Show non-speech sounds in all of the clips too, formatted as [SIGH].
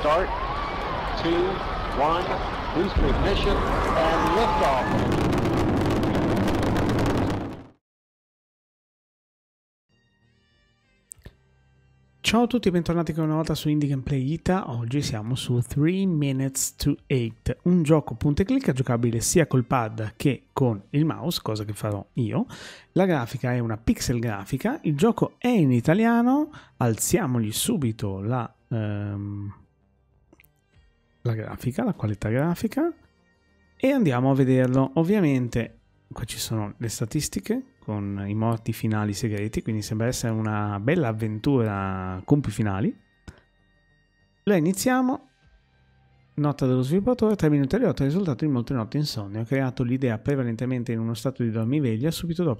start, two, one, boost ignition, and liftoff. Ciao a tutti e bentornati ancora una volta su Indie Gameplay Ita. Oggi siamo su 3 Minutes to 8, un gioco punta e clicca giocabile sia col pad che con il mouse, cosa che farò io. La grafica è una pixel grafica, il gioco è in italiano, alziamogli subito la, um, la grafica, la qualità grafica e andiamo a vederlo. Ovviamente qua ci sono le statistiche con i morti finali segreti, quindi sembra essere una bella avventura con più finali. La iniziamo. Nota dello sviluppatore, 3 minuti alle 8 è risultato di molte notti insonne. Ho creato l'idea prevalentemente in uno stato di dormiveglia subito,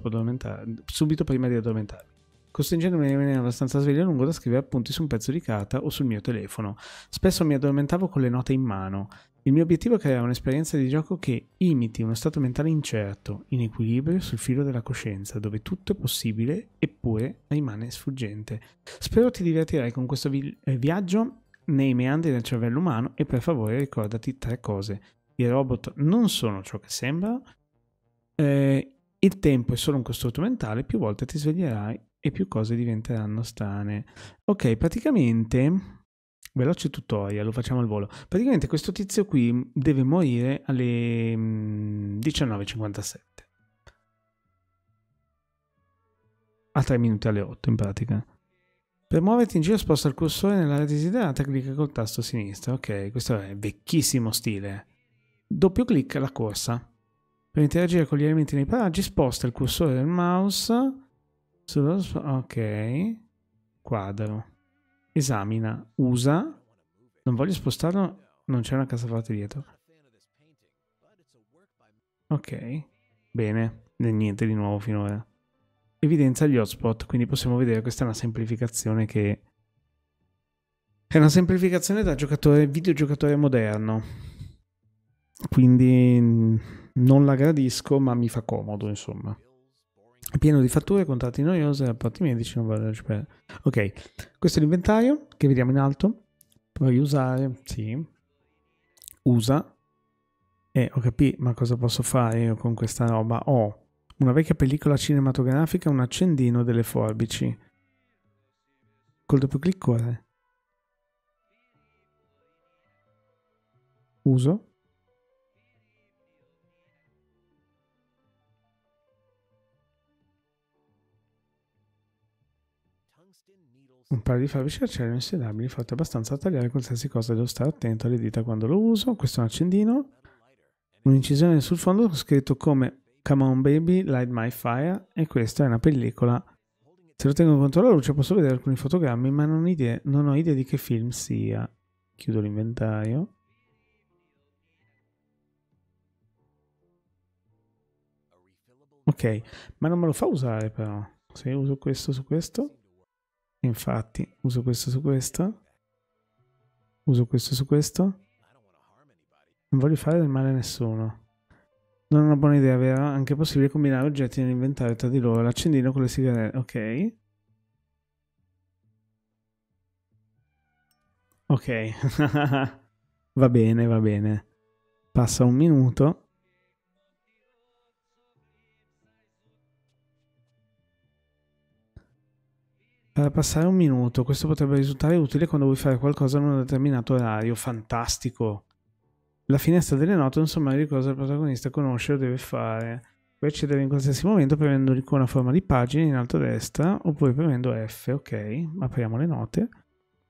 subito prima di addormentarmi costringendomi a rimanere abbastanza sveglio a lungo da scrivere appunti su un pezzo di carta o sul mio telefono. Spesso mi addormentavo con le note in mano. Il mio obiettivo è creare un'esperienza di gioco che imiti uno stato mentale incerto, in equilibrio sul filo della coscienza, dove tutto è possibile eppure rimane sfuggente. Spero ti divertirai con questo vi- eh, viaggio nei meandri del cervello umano e per favore ricordati tre cose. I robot non sono ciò che sembrano, eh, il tempo è solo un costrutto mentale, più volte ti sveglierai e più cose diventeranno strane. Ok, praticamente... Veloce tutorial, lo facciamo al volo. Praticamente questo tizio qui deve morire alle 19.57. Mm, A 3 minuti alle 8 in pratica. Per muoverti in giro sposta il cursore nell'area desiderata, clicca col tasto sinistro. Ok, questo è vecchissimo stile. Doppio clic la corsa. Per interagire con gli elementi nei paraggi sposta il cursore del mouse Ok. Quadro. Esamina. Usa. Non voglio spostarlo. Non c'è una cassaforte dietro. Ok. Bene. Niente di nuovo finora. Evidenza gli hotspot. Quindi possiamo vedere. Questa è una semplificazione che... È una semplificazione da giocatore, videogiocatore moderno. Quindi mm, non la gradisco, ma mi fa comodo, insomma pieno di fatture, contratti noiosi, rapporti medici, non vale la Ok, questo è l'inventario che vediamo in alto. Puoi usare, sì, usa. E eh, ho capito, ma cosa posso fare io con questa roba? Ho oh, una vecchia pellicola cinematografica, un accendino, delle forbici. Col doppio clic corre. Uso. Un paio di fabbriche acerino insediabili fatte abbastanza a tagliare qualsiasi cosa, devo stare attento alle dita quando lo uso. Questo è un accendino. Un'incisione sul fondo scritto come Come on baby, light my fire e questa è una pellicola. Se lo tengo contro la luce posso vedere alcuni fotogrammi ma non, idea, non ho idea di che film sia. Chiudo l'inventario. Ok, ma non me lo fa usare però. Se uso questo su questo Infatti, uso questo su questo. Uso questo su questo. Non voglio fare del male a nessuno. Non è una buona idea, vero? Anche possibile combinare oggetti nell'inventario tra di loro. L'accendino con le sigarette. Ok. Ok. [LAUGHS] va bene, va bene. Passa un minuto. Farà eh, passare un minuto, questo potrebbe risultare utile quando vuoi fare qualcosa in un determinato orario, fantastico. La finestra delle note è un sommario di cosa il protagonista conosce o deve fare. Puoi accedere in qualsiasi momento premendo l'icona a forma di pagina in alto a destra oppure premendo F, ok, apriamo le note.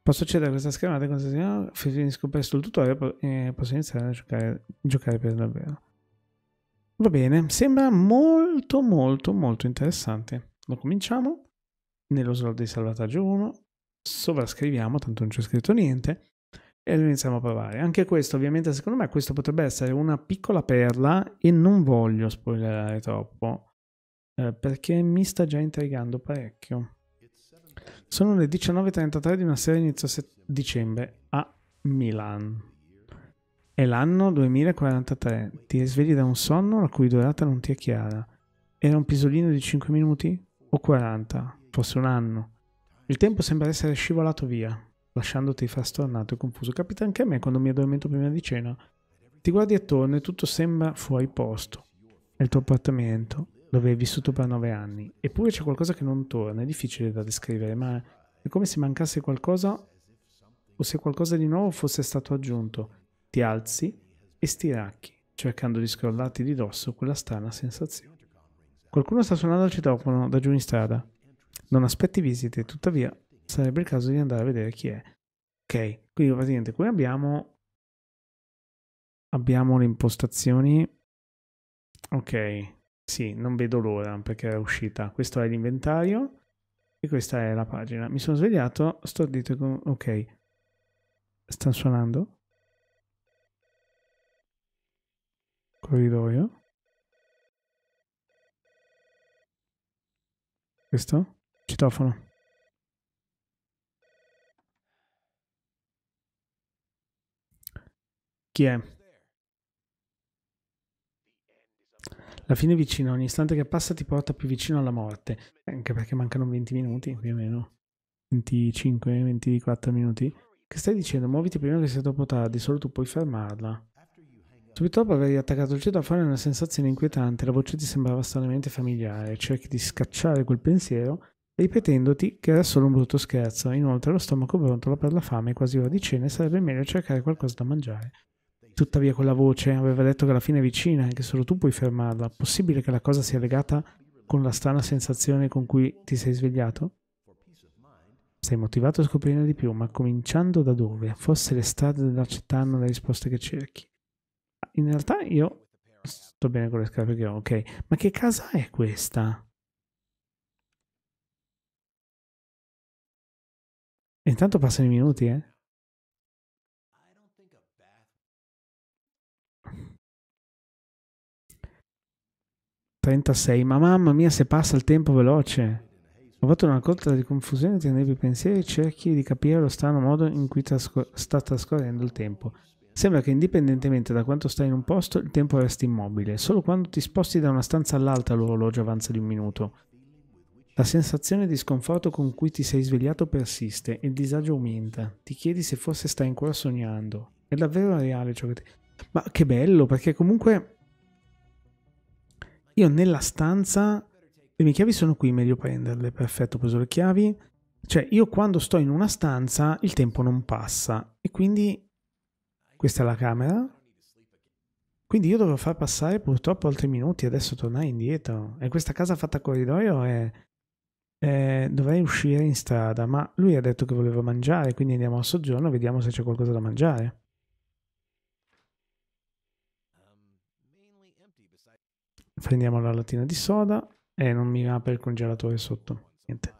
Posso accedere a questa schermata in con se finisco presto il tutorial e posso iniziare a giocare, giocare per davvero. Va bene, sembra molto molto molto interessante. Lo cominciamo? nello slot di salvataggio 1, sovrascriviamo, tanto non c'è scritto niente, e lo iniziamo a provare. Anche questo, ovviamente, secondo me, questo potrebbe essere una piccola perla e non voglio spoilerare troppo, eh, perché mi sta già intrigando parecchio. Sono le 19.33 di una sera inizio dicembre a Milan. È l'anno 2043. Ti svegli da un sonno la cui durata non ti è chiara. Era un pisolino di 5 minuti o 40? Fosse un anno. Il tempo sembra essere scivolato via, lasciandoti frastornato e confuso. Capita anche a me quando mi addormento prima di cena. Ti guardi attorno e tutto sembra fuori posto. È il tuo appartamento, dove hai vissuto per nove anni, eppure c'è qualcosa che non torna, è difficile da descrivere, ma è come se mancasse qualcosa o se qualcosa di nuovo fosse stato aggiunto. Ti alzi e stiracchi, cercando di scrollarti di dosso quella strana sensazione. Qualcuno sta suonando al citofono da giù in strada. Non aspetti visite, tuttavia sarebbe il caso di andare a vedere chi è. Ok, quindi praticamente qui abbiamo, abbiamo le impostazioni. Ok, sì, non vedo l'ora perché è uscita. Questo è l'inventario e questa è la pagina. Mi sono svegliato, sto dito con... Ok, sta suonando. Corridoio. Questo? citofono Chi è? La fine è vicina, ogni istante che passa ti porta più vicino alla morte. Anche perché mancano 20 minuti, più o meno. 25, 24 minuti. Che stai dicendo? Muoviti prima che sia troppo tardi, solo tu puoi fermarla. Subito dopo aver riattaccato il citofono è una sensazione inquietante, la voce ti sembrava stranamente familiare. Cerchi di scacciare quel pensiero, ripetendoti che era solo un brutto scherzo. Inoltre lo stomaco brontola per la fame, quasi ora di cena, e sarebbe meglio cercare qualcosa da mangiare. Tuttavia quella voce aveva detto che la fine è vicina e che solo tu puoi fermarla. Possibile che la cosa sia legata con la strana sensazione con cui ti sei svegliato? Sei motivato a scoprire di più, ma cominciando da dove? Forse le strade della città hanno le risposte che cerchi. In realtà io sto bene con le scarpe che ho, ok, ma che casa è questa? intanto passano i minuti, eh. Trentasei, ma mamma mia se passa il tempo veloce. Ho fatto una colta di confusione tra i pensieri e cerchi di capire lo strano modo in cui trascor- sta trascorrendo il tempo. Sembra che indipendentemente da quanto stai in un posto, il tempo resti immobile. Solo quando ti sposti da una stanza all'altra l'orologio avanza di un minuto. La sensazione di sconforto con cui ti sei svegliato persiste e il disagio aumenta. Ti chiedi se forse stai ancora sognando. È davvero reale ciò che ti... Ma che bello, perché comunque io nella stanza... Le mie chiavi sono qui, meglio prenderle. Perfetto, ho preso le chiavi. Cioè, io quando sto in una stanza il tempo non passa. E quindi... Questa è la camera. Quindi io dovrò far passare purtroppo altri minuti, adesso tornare indietro. E questa casa fatta a corridoio è eh, dovrei uscire in strada, ma lui ha detto che voleva mangiare, quindi andiamo al soggiorno e vediamo se c'è qualcosa da mangiare. Prendiamo la lattina di soda e non mi apre il congelatore sotto. Niente.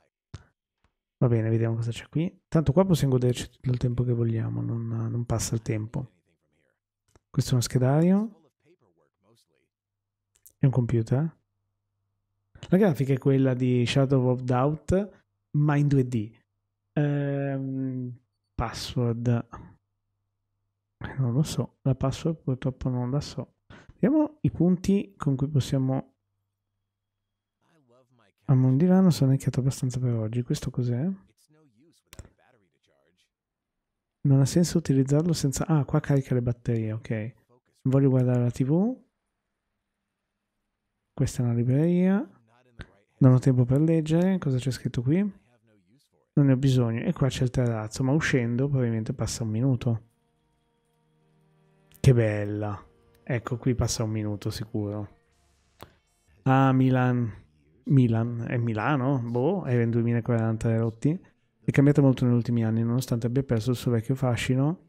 Va bene, vediamo cosa c'è qui. Tanto qua possiamo goderci tutto il tempo che vogliamo, non, non passa il tempo. Questo è uno schedario. È un computer. La grafica è quella di Shadow of Doubt, ma in 2D. Ehm, password. Non lo so, la password purtroppo non la so. Vediamo i punti con cui possiamo... A Mondirano sono anchiato abbastanza per oggi. Questo cos'è? Non ha senso utilizzarlo senza... Ah, qua carica le batterie, ok. Voglio guardare la tv. Questa è una libreria. Non ho tempo per leggere, cosa c'è scritto qui? Non ne ho bisogno. E qua c'è il terrazzo, ma uscendo probabilmente passa un minuto. Che bella. Ecco, qui passa un minuto sicuro. Ah, Milan. Milan. È Milano? Boh, è in 2040 rotti. È cambiata molto negli ultimi anni, nonostante abbia perso il suo vecchio fascino.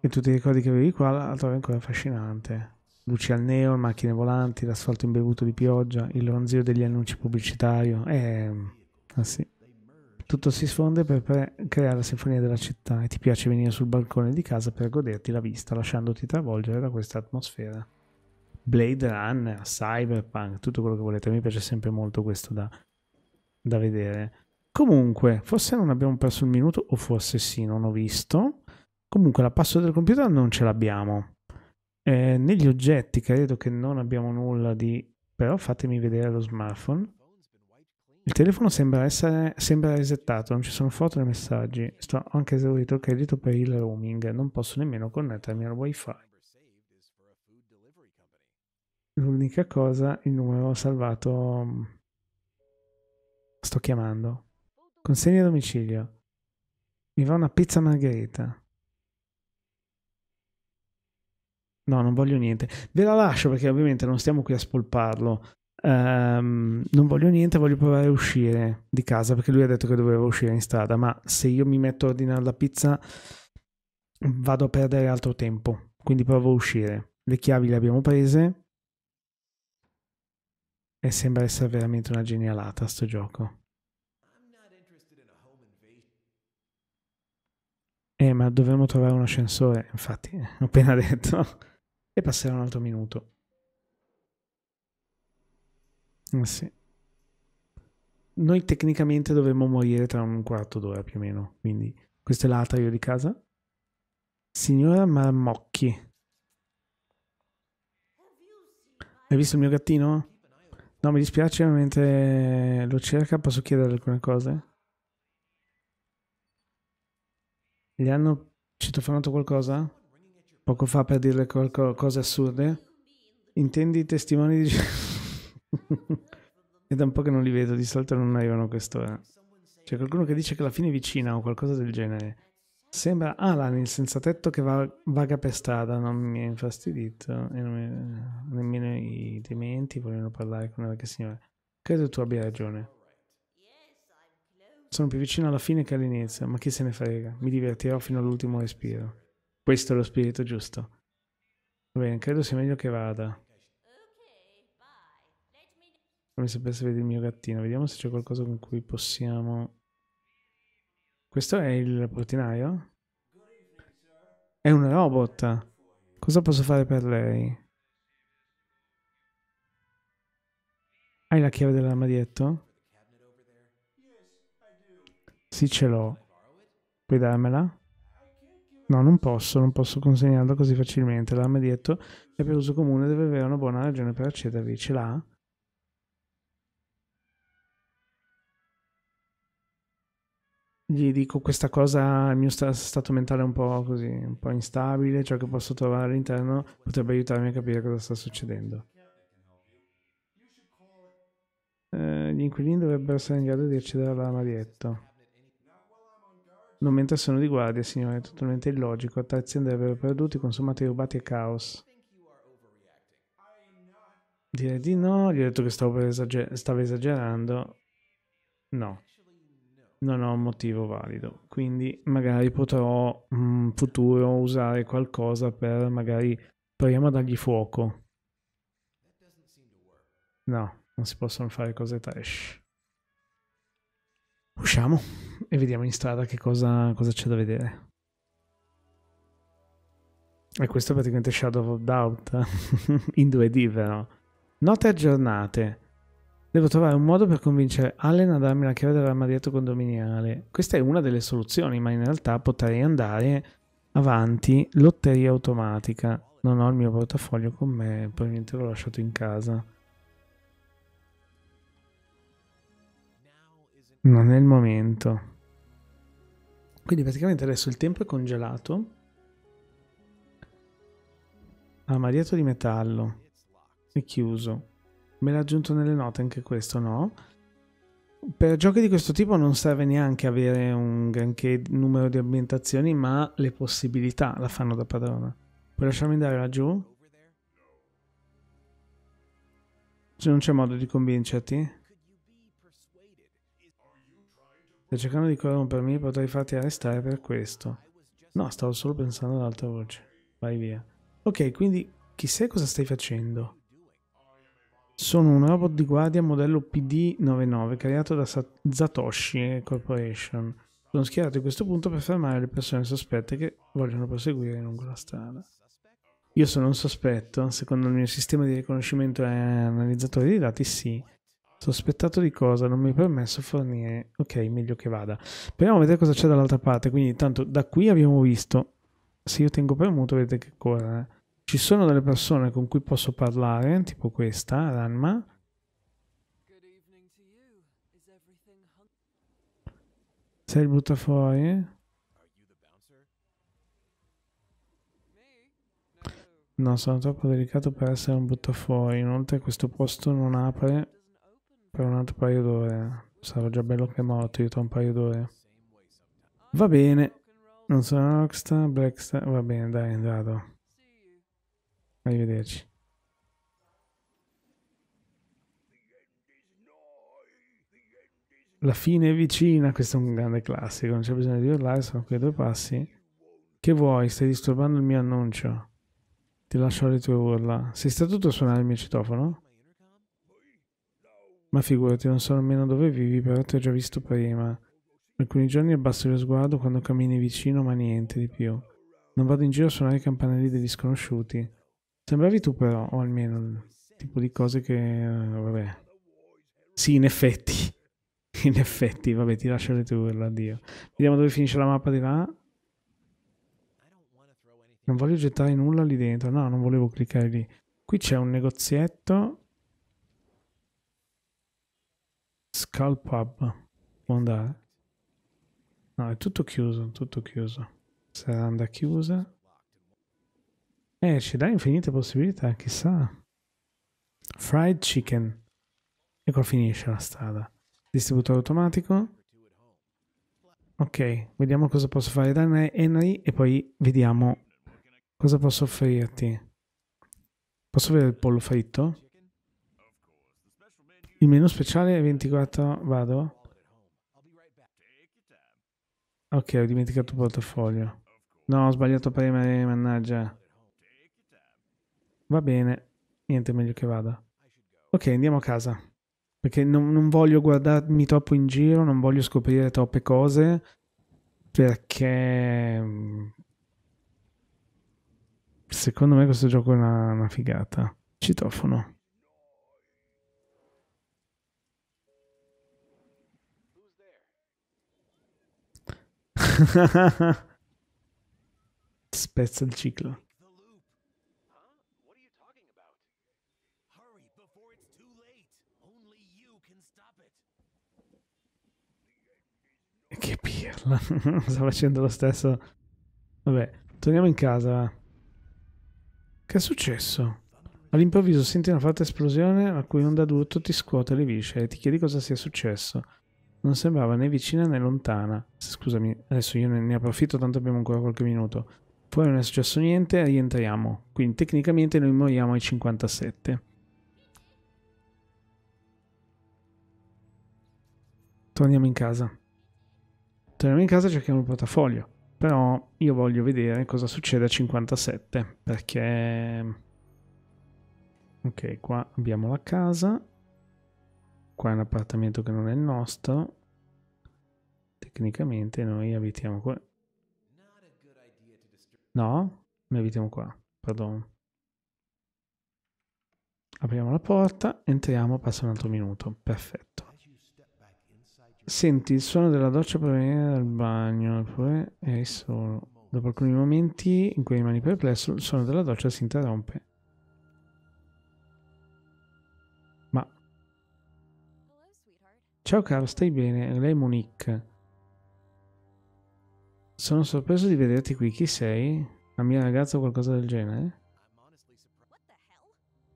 E tutti i ricordi che avevi qua la trovo ancora affascinante luci al neo, macchine volanti, l'asfalto imbevuto di pioggia, il ronzio degli annunci pubblicitari. Eh, ah sì. Tutto si sfonde per pre- creare la sinfonia della città e ti piace venire sul balcone di casa per goderti la vista, lasciandoti travolgere da questa atmosfera. Blade Runner, Cyberpunk, tutto quello che volete, mi piace sempre molto questo da, da vedere. Comunque, forse non abbiamo perso il minuto, o forse sì, non ho visto. Comunque la password del computer non ce l'abbiamo. Eh, negli oggetti credo che non abbiamo nulla di... però fatemi vedere lo smartphone. Il telefono sembra essere sembra resettato, non ci sono foto né messaggi. Sto anche esaurito il credito per il roaming, non posso nemmeno connettermi al wifi. L'unica cosa, il numero salvato... Mm, sto chiamando. Consegna a domicilio. Mi va una pizza margherita. No, non voglio niente. Ve la lascio perché ovviamente non stiamo qui a spolparlo. Um, non voglio niente, voglio provare a uscire di casa perché lui ha detto che doveva uscire in strada, ma se io mi metto a ordinare la pizza vado a perdere altro tempo, quindi provo a uscire. Le chiavi le abbiamo prese e sembra essere veramente una genialata sto gioco. Eh, ma dovremmo trovare un ascensore, infatti, [LAUGHS] ho appena detto. E passerà un altro minuto. Eh sì. Noi tecnicamente dovremmo morire tra un quarto d'ora più o meno, quindi questo è l'atrio di casa. Signora Marmocchi. Hai visto il mio gattino? No, mi dispiace, mentre lo cerca posso chiedere alcune cose. Gli hanno citofonato qualcosa? poco fa per dire cose assurde. Intendi i testimoni di Gesù? [LAUGHS] è da un po' che non li vedo, di solito non arrivano a quest'ora. C'è qualcuno che dice che la fine è vicina o qualcosa del genere. Sembra Alan, ah, il senza tetto che va, vaga per strada, non mi ha infastidito e non mi, nemmeno i dementi vogliono parlare con la vecchia signora. Credo tu abbia ragione. Sono più vicino alla fine che all'inizio, ma chi se ne frega, mi divertirò fino all'ultimo respiro. Questo è lo spirito giusto. Va bene, credo sia meglio che vada. Come sapere se vedi il mio gattino. Vediamo se c'è qualcosa con cui possiamo... Questo è il portinaio? È un robot. Cosa posso fare per lei? Hai la chiave dell'armadietto? Sì, ce l'ho. Puoi darmela? No, non posso, non posso consegnarla così facilmente. L'ha mi detto è per uso comune deve avere una buona ragione per accedervi. Ce l'ha? Gli dico questa cosa, il mio stato mentale è un po' così, un po' instabile, ciò che posso trovare all'interno potrebbe aiutarmi a capire cosa sta succedendo. Eh, gli inquilini dovrebbero essere in grado di accedere all'armadietto. Non mentre sono di guardia, signore, è totalmente illogico. Altre aziende avrebbero perduto i consumati rubati e caos. Direi di no, gli ho detto che stavo, esager stavo esagerando. No, non ho un motivo valido. Quindi magari potrò in mm, futuro usare qualcosa per magari proviamo a dargli fuoco. No, non si possono fare cose trash. Usciamo e vediamo in strada che cosa, cosa c'è da vedere. E questo è praticamente Shadow of Doubt [LAUGHS] in 2D vero? Note aggiornate. Devo trovare un modo per convincere Allen a darmi la chiave dell'armadietto condominiale. Questa è una delle soluzioni, ma in realtà potrei andare avanti lotteria automatica. Non ho il mio portafoglio con me, probabilmente l'ho lasciato in casa. Non è il momento. Quindi praticamente adesso il tempo è congelato. Ah, Armadietto di metallo. È chiuso. Me l'ha aggiunto nelle note anche questo, no? Per giochi di questo tipo non serve neanche avere un granché numero di ambientazioni, ma le possibilità la fanno da padrona. Puoi lasciarmi andare laggiù? Se non c'è modo di convincerti? Stai cercando di corrompermi, potrei farti arrestare per questo. No, stavo solo pensando ad alta voce. Vai via. Ok, quindi chissà cosa stai facendo. Sono un robot di guardia modello PD-99 creato da Satoshi Corporation. Sono schierato in questo punto per fermare le persone sospette che vogliono proseguire lungo la strada. Io sono un sospetto? Secondo il mio sistema di riconoscimento e analizzatore di dati, sì. Sospettato di cosa? Non mi è permesso fornire. Ok, meglio che vada. Proviamo a vedere cosa c'è dall'altra parte. Quindi, intanto, da qui abbiamo visto. Se io tengo premuto, vedete che corre. Eh. Ci sono delle persone con cui posso parlare, tipo questa, Ranma. Sei il buttafuori? No, sono troppo delicato per essere un buttafuori. Inoltre questo posto non apre per un altro paio d'ore. Sarò già bello che è morto io tra un paio d'ore. Va bene. Non sono Rockstar, Blackstar. Va bene, dai, vado. Arrivederci. La fine è vicina, questo è un grande classico, non c'è bisogno di urlare, sono qui due passi. Che vuoi? Stai disturbando il mio annuncio. Ti lascio le tue urla. Sei stato tu a suonare il mio citofono? Ma figurati, non so nemmeno dove vivi, però ti ho già visto prima. Alcuni giorni abbasso lo sguardo quando cammini vicino, ma niente di più. Non vado in giro a suonare i campanelli degli sconosciuti. Sembravi tu però, o almeno il tipo di cose che... Eh, vabbè. Sì, in effetti. [LAUGHS] In effetti, vabbè, ti lascio le tue addio. Vediamo dove finisce la mappa di là. Non voglio gettare nulla lì dentro. No, non volevo cliccare lì. Qui c'è un negozietto Skull Pub. Può andare? No, è tutto chiuso, tutto chiuso. Seranda chiusa. Eh, ci dà infinite possibilità, chissà. Fried chicken. E qua finisce la strada. Distributore automatico. Ok, vediamo cosa posso fare da Henry e poi vediamo cosa posso offrirti. Posso avere il pollo fritto? Il menu speciale è 24. Vado? Ok, ho dimenticato il portafoglio. No, ho sbagliato prima, eh, mannaggia. Va bene, niente, meglio che vada. Ok, andiamo a casa. Perché non, non voglio guardarmi troppo in giro, non voglio scoprire troppe cose. Perché mm, secondo me questo gioco è una, una figata. Citofono. [LAUGHS] Spezza il ciclo. Che pirla. [LAUGHS] Sta facendo lo stesso. Vabbè, torniamo in casa. Che è successo? All'improvviso senti una forte esplosione a cui onda d'urto ti scuote le visce e ti chiedi cosa sia successo non sembrava né vicina né lontana. Scusami, adesso io ne, approfitto, tanto abbiamo ancora qualche minuto. Poi non è successo niente, rientriamo. Quindi tecnicamente noi moriamo ai 57. Torniamo in casa. Torniamo in casa e cerchiamo il portafoglio. Però io voglio vedere cosa succede a 57, perché... Ok, qua abbiamo la casa qua è un appartamento che non è il nostro tecnicamente noi abitiamo qua no noi abitiamo qua perdono apriamo la porta entriamo passa un altro minuto perfetto Senti il suono della doccia proveniente dal bagno, eppure è solo. Dopo alcuni momenti in cui rimani perplesso, il suono della doccia si interrompe. Ciao caro, stai bene? Lei è Monique. Sono sorpreso di vederti qui. Chi sei? La mia ragazza o qualcosa del genere?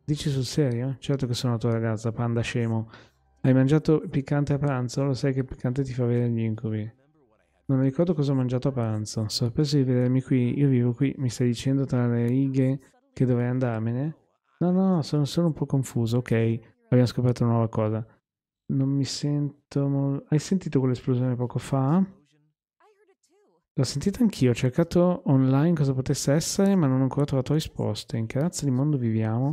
Dici sul serio? Certo che sono la tua ragazza, panda scemo. Hai mangiato piccante a pranzo? Lo sai che il piccante ti fa avere gli incubi. Non mi ricordo cosa ho mangiato a pranzo. Sorpreso di vedermi qui. Io vivo qui. Mi stai dicendo tra le righe che dovrei andarmene? No, no, sono solo un po' confuso. Ok, abbiamo scoperto una nuova cosa. Non mi sento... molto... Hai sentito quell'esplosione poco fa? L'ho sentita anch'io, ho cercato online cosa potesse essere, ma non ho ancora trovato risposte. In che razza di mondo viviamo?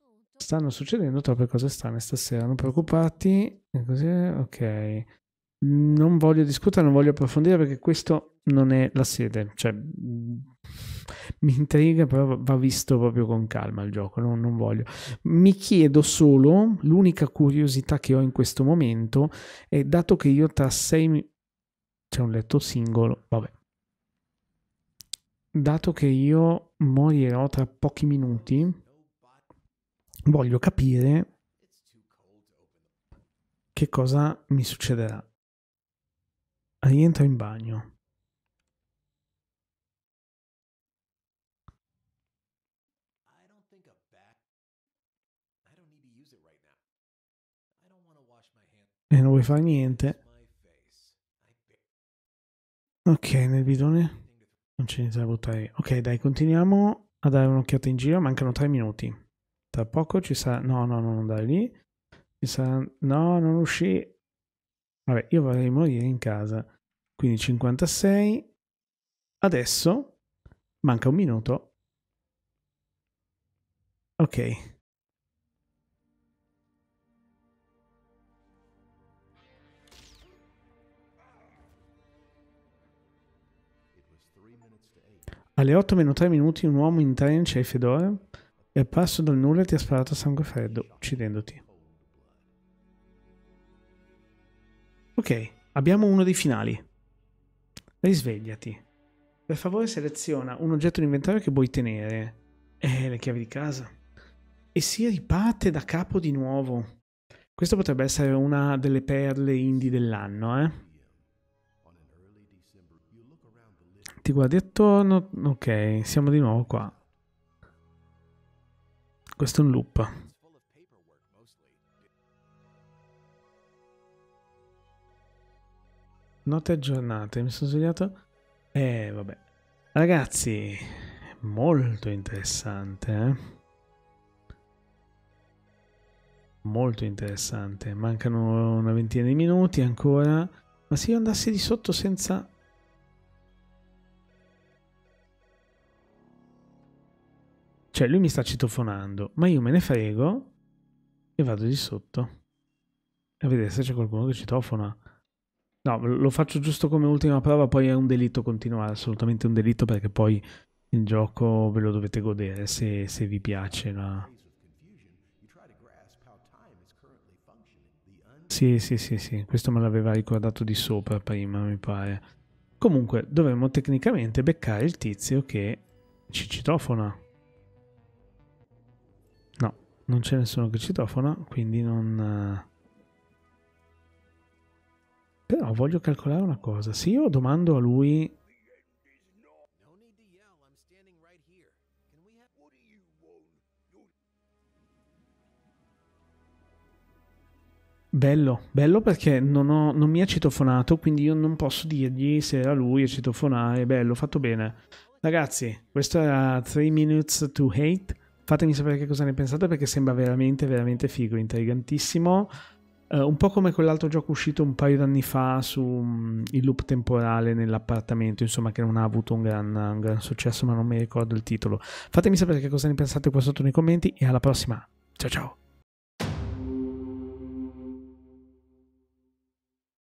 Oh, Stanno succedendo troppe cose strane stasera, non preoccuparti. Così, ok non voglio discutere, non voglio approfondire perché questo non è la sede. Cioè, mm, mi intriga, però va visto proprio con calma il gioco, no? non voglio. Mi chiedo solo, l'unica curiosità che ho in questo momento è dato che io tra sei... C'è cioè, un letto singolo, vabbè. Dato che io morirò tra pochi minuti, voglio capire che cosa mi succederà rientra in bagno. E non vuoi fare niente. Ok, nel bidone non c'è niente da buttare. Ok, dai, continuiamo a dare un'occhiata in giro. Mancano tre minuti. Tra poco ci sarà... No, no, no, non dai lì. Ci sarà... No, non uscire. Vabbè, io vorrei morire in casa. Quindi 56. Adesso manca un minuto. Ok. Alle 8 meno 3 minuti un uomo in trench ai Fedora è apparso dal nulla e ti ha sparato a sangue freddo, uccidendoti. Ok, abbiamo uno dei finali. Risvegliati. Per favore seleziona un oggetto in inventario che vuoi tenere. Eh, le chiavi di casa. E si riparte da capo di nuovo. Questa potrebbe essere una delle perle indie dell'anno, eh? Ti guardi attorno. Ok, siamo di nuovo qua. Questo è un loop. Note aggiornate, mi sono svegliato. E eh, vabbè. Ragazzi, molto interessante, eh? Molto interessante. Mancano una ventina di minuti ancora. Ma se io andassi di sotto senza... Cioè, lui mi sta citofonando, ma io me ne frego e vado di sotto. A vedere se c'è qualcuno che citofona. No, lo faccio giusto come ultima prova, poi è un delitto continuare, assolutamente un delitto perché poi il gioco ve lo dovete godere se, se vi piace la... Sì, sì, sì, sì, questo me l'aveva ricordato di sopra prima, mi pare. Comunque, dovremmo tecnicamente beccare il tizio che ci citofona. No, non c'è nessuno che citofona, quindi non... Eh, però voglio calcolare una cosa. Se io domando a lui... Bello, bello perché non, ho, non mi ha citofonato, quindi io non posso dirgli se era lui a citofonare. Bello, fatto bene. Ragazzi, questo era 3 Minutes to Hate. Fatemi sapere che cosa ne pensate perché sembra veramente, veramente figo, intrigantissimo. Uh, un po' come quell'altro gioco uscito un paio d'anni fa su um, il loop temporale nell'appartamento, insomma, che non ha avuto un gran, un gran, successo, ma non mi ricordo il titolo. Fatemi sapere che cosa ne pensate qua sotto nei commenti e alla prossima. Ciao ciao!